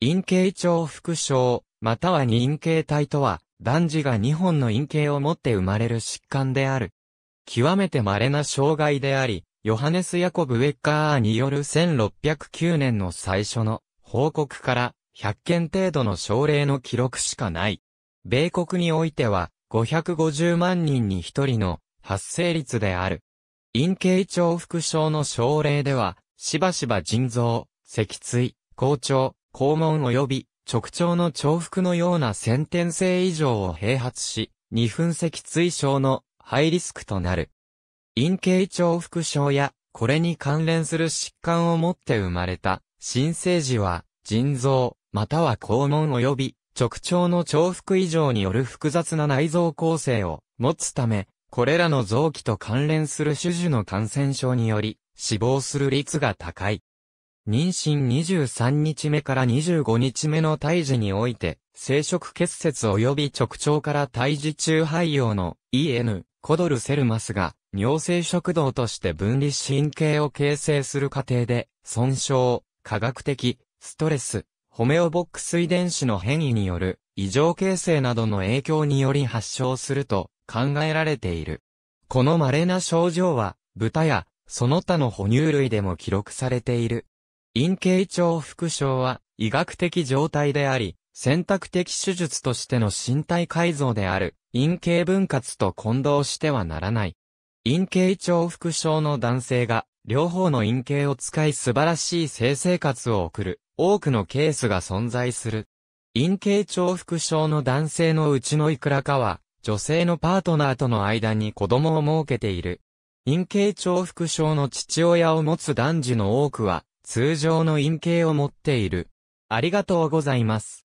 陰形腸副症、または二陰形体とは、男児が2本の陰形を持って生まれる疾患である。極めて稀な障害であり、ヨハネス・ヤコブ・ウェッカーによる1609年の最初の報告から100件程度の症例の記録しかない。米国においては550万人に1人の発生率である。陰形腸腹症の症例では、しばしば腎臓、脊椎、好腸、肛門及び直腸の重複のような先天性異常を併発し、二分脊椎症のハイリスクとなる。陰形重複症や、これに関連する疾患を持って生まれた、新生児は、腎臓、または肛門及び直腸の重複異常による複雑な内臓構成を持つため、これらの臓器と関連する種々の感染症により、死亡する率が高い。妊娠23日目から25日目の胎児において、生殖結節及び直腸から胎児中肺葉の EN、コドルセルマスが、尿性食道として分離神経を形成する過程で、損傷、科学的、ストレス、ホメオボックス遺伝子の変異による異常形成などの影響により発症すると考えられている。この稀な症状は、豚や、その他の哺乳類でも記録されている。陰形腸副症は医学的状態であり、選択的手術としての身体改造である陰形分割と混同してはならない。陰形腸副症の男性が両方の陰形を使い素晴らしい性生活を送る多くのケースが存在する。陰形腸副症の男性のうちのいくらかは女性のパートナーとの間に子供を設けている。陰形腸副症の父親を持つ男児の多くは通常の陰形を持っている。ありがとうございます。